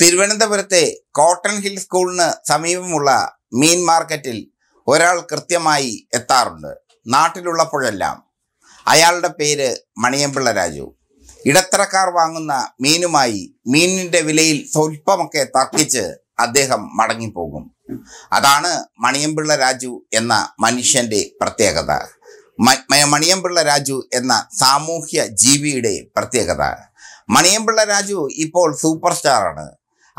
തിരുവനന്തപുരത്തെ cotton hill സ്കൂളിന് സമീപമുള്ള മീൻ മാർക്കറ്റിൽ ഒരാൾ കൃത്യമായി എത്താറുണ്ട് നാട്ടിലുള്ളപ്പോഴെല്ലാം അയാളുടെ പേര് മണിയമ്പിള്ള രാജു ഇടത്തരക്കാർ വാങ്ങുന്ന മീനുമായി മീനിൻ്റെ വിലയിൽ സ്വൽപ്പമൊക്കെ തർക്കിച്ച് അദ്ദേഹം മടങ്ങിപ്പോകും അതാണ് മണിയമ്പിള്ള രാജു എന്ന മനുഷ്യൻ്റെ പ്രത്യേകത മണിയമ്പിള്ള രാജു എന്ന സാമൂഹ്യ ജീവിയുടെ പ്രത്യേകത മണിയമ്പിള്ള രാജു ഇപ്പോൾ സൂപ്പർ സ്റ്റാറാണ്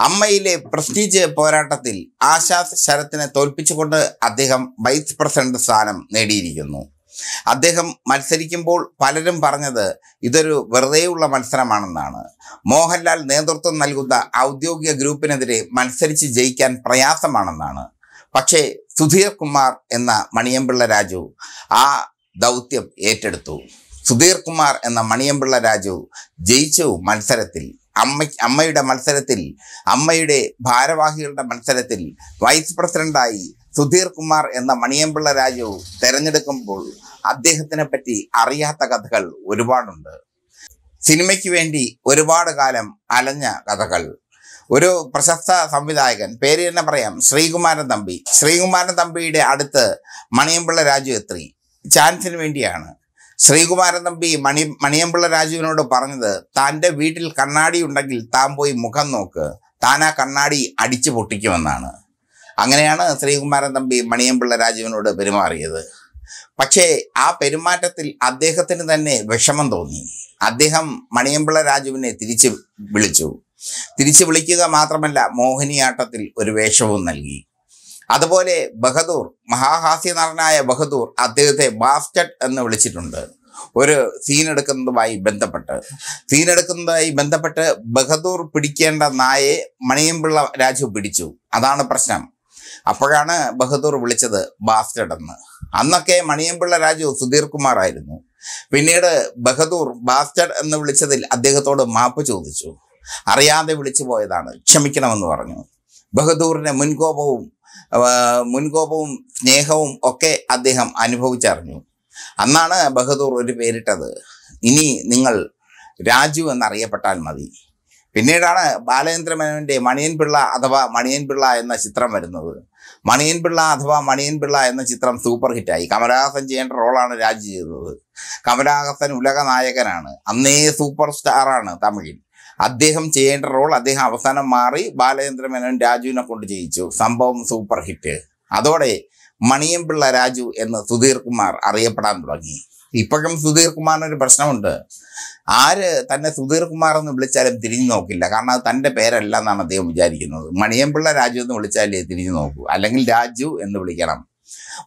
അമ്മയിലെ പ്രസ്റ്റീജ് പോരാട്ടത്തിൽ ആശാ ശരത്തിനെ തോൽപ്പിച്ചുകൊണ്ട് അദ്ദേഹം വൈസ് പ്രസിഡന്റ് സ്ഥാനം നേടിയിരിക്കുന്നു അദ്ദേഹം മത്സരിക്കുമ്പോൾ പലരും പറഞ്ഞത് ഇതൊരു വെറുതെയുള്ള മത്സരമാണെന്നാണ് മോഹൻലാൽ നേതൃത്വം നൽകുന്ന ഔദ്യോഗിക ഗ്രൂപ്പിനെതിരെ മത്സരിച്ച് ജയിക്കാൻ പ്രയാസമാണെന്നാണ് പക്ഷേ സുധീർ കുമാർ എന്ന മണിയമ്പിള്ള രാജു ആ ദൗത്യം ഏറ്റെടുത്തു സുധീർ കുമാർ എന്ന മണിയമ്പിള്ള രാജു ജയിച്ചു മത്സരത്തിൽ അമ്മ അമ്മയുടെ മത്സരത്തിൽ അമ്മയുടെ ഭാരവാഹികളുടെ മത്സരത്തിൽ വൈസ് പ്രസിഡന്റായി സുധീർ കുമാർ എന്ന മണിയമ്പിള്ള രാജു തെരഞ്ഞെടുക്കുമ്പോൾ അദ്ദേഹത്തിനെ പറ്റി അറിയാത്ത കഥകൾ ഒരുപാടുണ്ട് സിനിമയ്ക്ക് വേണ്ടി ഒരുപാട് കാലം അലഞ്ഞ കഥകൾ ഒരു പ്രശസ്ത സംവിധായകൻ പേര് തന്നെ പറയാം ശ്രീകുമാരൻ തമ്പി ശ്രീകുമാരൻ തമ്പിയുടെ അടുത്ത് മണിയമ്പിള്ള രാജു എത്രി ചാൻസിന് വേണ്ടിയാണ് ശ്രീകുമാരൻ തമ്പി മണി മണിയമ്പിള്ള രാജുവിനോട് പറഞ്ഞത് താൻ്റെ വീട്ടിൽ കണ്ണാടി ഉണ്ടെങ്കിൽ താൻ പോയി മുഖം നോക്ക് താൻ ആ കണ്ണാടി അടിച്ചു പൊട്ടിക്കുമെന്നാണ് അങ്ങനെയാണ് ശ്രീകുമാരൻ തമ്പി മണിയമ്പിള്ള രാജുവിനോട് പെരുമാറിയത് പക്ഷേ ആ പെരുമാറ്റത്തിൽ അദ്ദേഹത്തിന് തന്നെ വിഷമം തോന്നി അദ്ദേഹം മണിയമ്പിള്ള രാജുവിനെ തിരിച്ച് വിളിച്ചു തിരിച്ചു വിളിക്കുക മാത്രമല്ല മോഹിനിയാട്ടത്തിൽ ഒരു വേഷവും നൽകി അതുപോലെ ബഹദൂർ മഹാഹാസ്യ നടനായ ബഹദൂർ അദ്ദേഹത്തെ ബാസ്റ്റഡ് എന്ന് വിളിച്ചിട്ടുണ്ട് ഒരു സീനെടുക്കുന്നതുമായി ബന്ധപ്പെട്ട് സീനെടുക്കുന്നതുമായി ബന്ധപ്പെട്ട് ബഹദൂർ പിടിക്കേണ്ട നായെ മണിയമ്പിള്ള രാജു പിടിച്ചു അതാണ് പ്രശ്നം അപ്പോഴാണ് ബഹദൂർ വിളിച്ചത് ബാസ്റ്റഡ് എന്ന് അന്നൊക്കെ മണിയമ്പിള്ള രാജു സുധീർ കുമാർ ആയിരുന്നു പിന്നീട് ബഹദൂർ ബാസ്റ്റഡ് എന്ന് വിളിച്ചതിൽ അദ്ദേഹത്തോട് മാപ്പ് ചോദിച്ചു അറിയാതെ വിളിച്ചു പോയതാണ് ക്ഷമിക്കണമെന്ന് പറഞ്ഞു ബഹദൂറിന്റെ മുൻകോപവും മുൻകോപവും സ്നേഹവും ഒക്കെ അദ്ദേഹം അനുഭവിച്ചറിഞ്ഞു അന്നാണ് ബഹദൂർ ഒരു പേരിട്ടത് ഇനി നിങ്ങൾ രാജു എന്നറിയപ്പെട്ടാൽ മതി പിന്നീടാണ് ബാലചന്ദ്ര മേനോന്റെ മണിയൻ പിള്ള അഥവാ മണിയൻ പിള്ള എന്ന ചിത്രം വരുന്നത് മണിയൻ പിള്ള അഥവാ മണിയൻ പിള്ള എന്ന ചിത്രം സൂപ്പർ ഹിറ്റായി കമലഹാസൻ ചെയ്യേണ്ട റോളാണ് രാജു ചെയ്തത് കമലഹാസൻ ഉലക നായകനാണ് അന്നേ സൂപ്പർ സ്റ്റാറാണ് തമിഴിൽ അദ്ദേഹം ചെയ്യേണ്ട റോൾ അദ്ദേഹം അവസാനം മാറി ബാലചന്ദ്ര മേനോൻ രാജുവിനെ കൊണ്ട് ചെയ്യിച്ചു സംഭവം സൂപ്പർ ഹിറ്റ് അതോടെ പിള്ള രാജു എന്ന് സുധീർ കുമാർ അറിയപ്പെടാൻ തുടങ്ങി ഇപ്പോഴും സുധീർ കുമാറിന് ഒരു പ്രശ്നമുണ്ട് ആര് തന്നെ സുധീർ കുമാർ എന്ന് വിളിച്ചാലും തിരിഞ്ഞു നോക്കില്ല കാരണം അത് തൻ്റെ പേരല്ല എന്നാണ് അദ്ദേഹം വിചാരിക്കുന്നത് പിള്ള രാജു എന്ന് വിളിച്ചാലേ തിരിഞ്ഞു നോക്കൂ അല്ലെങ്കിൽ രാജു എന്ന് വിളിക്കണം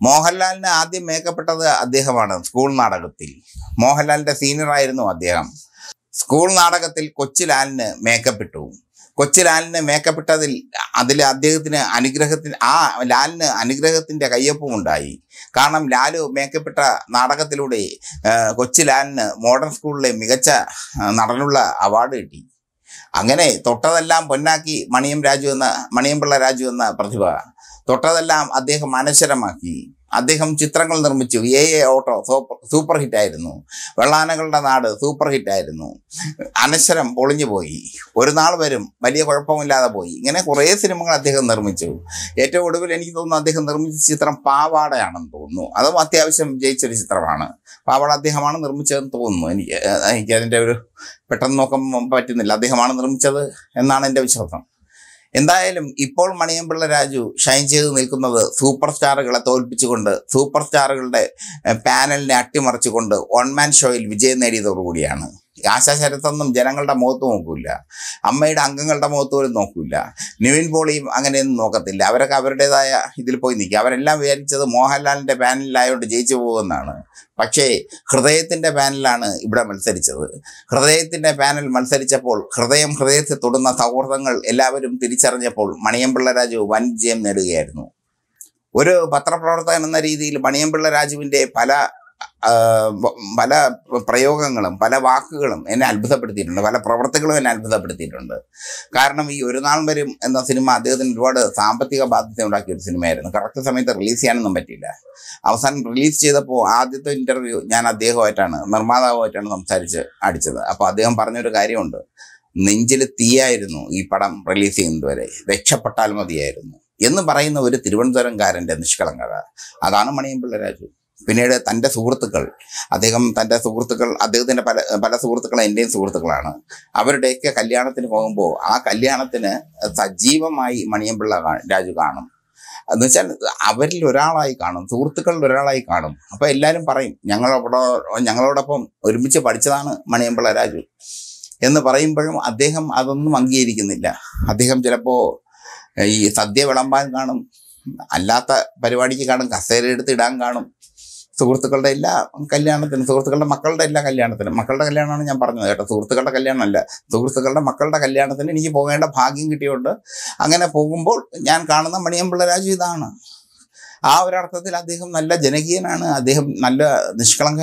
മോഹൻലാലിന് ആദ്യം മേക്കപ്പെട്ടത് അദ്ദേഹമാണ് സ്കൂൾ നാടകത്തിൽ മോഹൻലാലിൻ്റെ സീനിയറായിരുന്നു അദ്ദേഹം സ്കൂൾ നാടകത്തിൽ കൊച്ചിലാലിന് മേക്കപ്പ് ഇട്ടു കൊച്ചി മേക്കപ്പ് ഇട്ടതിൽ അതിൽ അദ്ദേഹത്തിന് അനുഗ്രഹത്തിന് ആ ലാലിന് അനുഗ്രഹത്തിൻ്റെ കയ്യൊപ്പും ഉണ്ടായി കാരണം ലാലു മേക്കപ്പ് ഇട്ട നാടകത്തിലൂടെ കൊച്ചി ലാലിന് മോഡേൺ സ്കൂളിലെ മികച്ച നടനുള്ള അവാർഡ് കിട്ടി അങ്ങനെ തൊട്ടതെല്ലാം പൊന്നാക്കി മണിയം രാജു എന്ന മണിയമ്പിള്ള രാജു എന്ന പ്രതിഭ തൊട്ടതെല്ലാം അദ്ദേഹം അനശ്വരമാക്കി അദ്ദേഹം ചിത്രങ്ങൾ നിർമ്മിച്ചു aye aye auto super hit ആയിരുന്നു വെള്ളാനകളുടെ നാട് സൂപ്പർ ഹിറ്റ് ആയിരുന്നു അനശ്വരം ഒളിഞ്ഞു പോയി ഒരു നാൾ വരും വലിയ കുഴപ്പമില്ലാതെ പോയി ഇങ്ങനെ കുറേ സിനിമകൾ അദ്ദേഹം നിർമ്മിച്ചു ഏറ്റവും ഒടുവിൽ എനിക്ക് തോന്നുന്നു അദ്ദേഹം നിർമ്മിച്ച ചിത്രം പാവാടയാണെന്ന് തോന്നുന്നു അതും അത്യാവശ്യം വിജയിച്ചൊരു ചിത്രമാണ് പാവാട അദ്ദേഹമാണ് നിർമ്മിച്ചതെന്ന് തോന്നുന്നു എനിക്ക് എനിക്കതിൻ്റെ ഒരു പെട്ടെന്ന് നോക്കാൻ പറ്റുന്നില്ല അദ്ദേഹമാണ് നിർമ്മിച്ചത് എന്നാണ് എൻ്റെ വിശ്വാസം എന്തായാലും ഇപ്പോൾ മണിയമ്പിള്ള രാജു ഷൈൻ ചെയ്ത് നിൽക്കുന്നത് സൂപ്പർ സ്റ്റാറുകളെ തോൽപ്പിച്ചുകൊണ്ട് സൂപ്പർ സ്റ്റാറുകളുടെ പാനലിനെ അട്ടിമറിച്ചുകൊണ്ട് ഓൺമാൻ ഷോയിൽ വിജയം നേടിയതോടുകൂടിയാണ് ആശാശരത്തൊന്നും ജനങ്ങളുടെ മുഖത്ത് നോക്കില്ല അമ്മയുടെ അംഗങ്ങളുടെ മുഖത്ത് പോലും നോക്കില്ല നിവിൻ പോളിയും അങ്ങനെയൊന്നും നോക്കത്തില്ല അവരൊക്കെ അവരുടേതായ ഇതിൽ പോയി നിൽക്കുക അവരെല്ലാം വിചാരിച്ചത് മോഹൻലാലിൻ്റെ പാനലിലായതുകൊണ്ട് ജയിച്ചു പോകുമെന്നാണ് പക്ഷേ ഹൃദയത്തിൻ്റെ പാനലാണ് ഇവിടെ മത്സരിച്ചത് ഹൃദയത്തിൻ്റെ പാനൽ മത്സരിച്ചപ്പോൾ ഹൃദയം ഹൃദയത്തെ തൊടുന്ന സൗഹൃദങ്ങൾ എല്ലാവരും തിരിച്ചറിഞ്ഞപ്പോൾ മണിയമ്പിള്ള രാജു വൻ വിജയം നേടുകയായിരുന്നു ഒരു പത്രപ്രവർത്തകൻ എന്ന രീതിയിൽ മണിയമ്പിള്ള രാജുവിൻ്റെ പല പല പ്രയോഗങ്ങളും പല വാക്കുകളും എന്നെ അത്ഭുതപ്പെടുത്തിയിട്ടുണ്ട് പല പ്രവർത്തികളും എന്നെ അത്ഭുതപ്പെടുത്തിയിട്ടുണ്ട് കാരണം ഈ ഒരു നാൾ വരും എന്ന സിനിമ അദ്ദേഹത്തിന് ഒരുപാട് സാമ്പത്തിക ബാധ്യത ഉണ്ടാക്കിയ ഒരു സിനിമയായിരുന്നു കറക്റ്റ് സമയത്ത് റിലീസ് ചെയ്യാനൊന്നും പറ്റിയില്ല അവസാനം റിലീസ് ചെയ്തപ്പോൾ ആദ്യത്തെ ഇൻ്റർവ്യൂ ഞാൻ അദ്ദേഹമായിട്ടാണ് നിർമ്മാതാവുമായിട്ടാണ് സംസാരിച്ച് അടിച്ചത് അപ്പോൾ അദ്ദേഹം പറഞ്ഞൊരു കാര്യമുണ്ട് നെഞ്ചിൽ തീയായിരുന്നു ഈ പടം റിലീസ് ചെയ്യുന്നതുവരെ വരെ രക്ഷപ്പെട്ടാൽ മതിയായിരുന്നു എന്ന് പറയുന്ന ഒരു തിരുവനന്തപുരംകാരൻ്റെ നിഷ്കളങ്കത അതാണ് മണിയും രാജു പിന്നീട് തൻ്റെ സുഹൃത്തുക്കൾ അദ്ദേഹം തൻ്റെ സുഹൃത്തുക്കൾ അദ്ദേഹത്തിൻ്റെ പല പല സുഹൃത്തുക്കളും എൻ്റെയും സുഹൃത്തുക്കളാണ് അവരുടെയൊക്കെ കല്യാണത്തിന് പോകുമ്പോൾ ആ കല്യാണത്തിന് സജീവമായി മണിയമ്പിള്ള രാജു കാണും എന്ന് വെച്ചാൽ അവരിൽ ഒരാളായി കാണും സുഹൃത്തുക്കളിൽ ഒരാളായി കാണും അപ്പോൾ എല്ലാവരും പറയും ഞങ്ങളവിടെ ഞങ്ങളോടൊപ്പം ഒരുമിച്ച് പഠിച്ചതാണ് മണിയമ്പിള്ള രാജു എന്ന് പറയുമ്പോഴും അദ്ദേഹം അതൊന്നും അംഗീകരിക്കുന്നില്ല അദ്ദേഹം ചിലപ്പോൾ ഈ സദ്യ വിളമ്പാൻ കാണും അല്ലാത്ത പരിപാടിക്ക് കാണും കസേര എടുത്ത് ഇടാൻ കാണും സുഹൃത്തുക്കളുടെ എല്ലാ കല്യാണത്തിനും സുഹൃത്തുക്കളുടെ മക്കളുടെ എല്ലാ കല്യാണത്തിനും മക്കളുടെ കല്യാണമാണ് ഞാൻ പറഞ്ഞത് കേട്ടോ സുഹൃത്തുക്കളുടെ കല്യാണമല്ല സുഹൃത്തുക്കളുടെ മക്കളുടെ കല്യാണത്തിന് എനിക്ക് പോകേണ്ട ഭാഗ്യം കിട്ടിയുണ്ട് അങ്ങനെ പോകുമ്പോൾ ഞാൻ കാണുന്ന മണിയമ്പിള്ള രാജു ഇതാണ് ആ ഒരർത്ഥത്തിൽ അദ്ദേഹം നല്ല ജനകീയനാണ് അദ്ദേഹം നല്ല നിഷ്കളങ്ക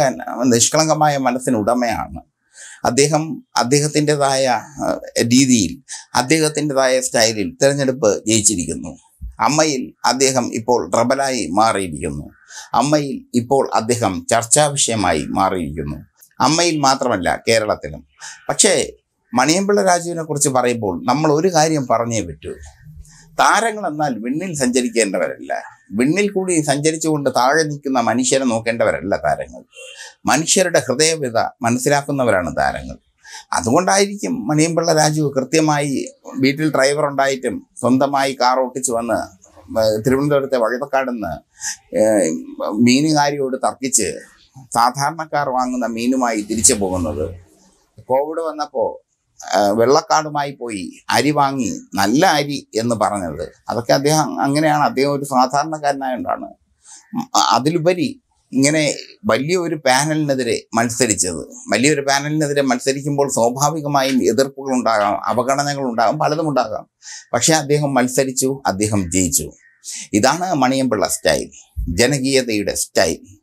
നിഷ്കളങ്കമായ മനസ്സിന് ഉടമയാണ് അദ്ദേഹം അദ്ദേഹത്തിൻ്റെതായ രീതിയിൽ അദ്ദേഹത്തിൻ്റെതായ സ്റ്റൈലിൽ തിരഞ്ഞെടുപ്പ് ജയിച്ചിരിക്കുന്നു അമ്മയിൽ അദ്ദേഹം ഇപ്പോൾ റബലായി മാറിയിരിക്കുന്നു അമ്മയിൽ ഇപ്പോൾ അദ്ദേഹം ചർച്ചാ വിഷയമായി മാറിയിരിക്കുന്നു അമ്മയിൽ മാത്രമല്ല കേരളത്തിലും പക്ഷേ മണിയമ്പിള്ള രാജുവിനെ കുറിച്ച് പറയുമ്പോൾ നമ്മൾ ഒരു കാര്യം പറഞ്ഞേ പറ്റൂ താരങ്ങൾ എന്നാൽ വിണ്ണിൽ സഞ്ചരിക്കേണ്ടവരല്ല വിണ്ണിൽ കൂടി സഞ്ചരിച്ചുകൊണ്ട് താഴെ നിൽക്കുന്ന മനുഷ്യരെ നോക്കേണ്ടവരല്ല താരങ്ങൾ മനുഷ്യരുടെ ഹൃദയവിത മനസ്സിലാക്കുന്നവരാണ് താരങ്ങൾ അതുകൊണ്ടായിരിക്കും മണിയമ്പിള്ള രാജു കൃത്യമായി വീട്ടിൽ ഡ്രൈവർ ഉണ്ടായിട്ടും സ്വന്തമായി കാർ ഓട്ടിച്ചു വന്ന് തിരുവനന്തപുരത്തെ വഴുതക്കാട് നിന്ന് മീനുകാരിയോട് തർക്കിച്ച് സാധാരണക്കാർ വാങ്ങുന്ന മീനുമായി തിരിച്ചു പോകുന്നത് കോവിഡ് വന്നപ്പോൾ വെള്ളക്കാടുമായി പോയി അരി വാങ്ങി നല്ല അരി എന്ന് പറഞ്ഞത് അതൊക്കെ അദ്ദേഹം അങ്ങനെയാണ് അദ്ദേഹം ഒരു സാധാരണക്കാരനായതുകൊണ്ടാണ് അതിലുപരി ഇങ്ങനെ വലിയൊരു പാനലിനെതിരെ മത്സരിച്ചത് വലിയൊരു പാനലിനെതിരെ മത്സരിക്കുമ്പോൾ സ്വാഭാവികമായും എതിർപ്പുകൾ ഉണ്ടാകാം അവഗണനകൾ ഉണ്ടാകാം പലതും ഉണ്ടാകാം പക്ഷേ അദ്ദേഹം മത്സരിച്ചു അദ്ദേഹം ജയിച്ചു ഇതാണ് മണിയമ്പിള്ള സ്റ്റൈൽ ജനകീയതയുടെ സ്റ്റൈൽ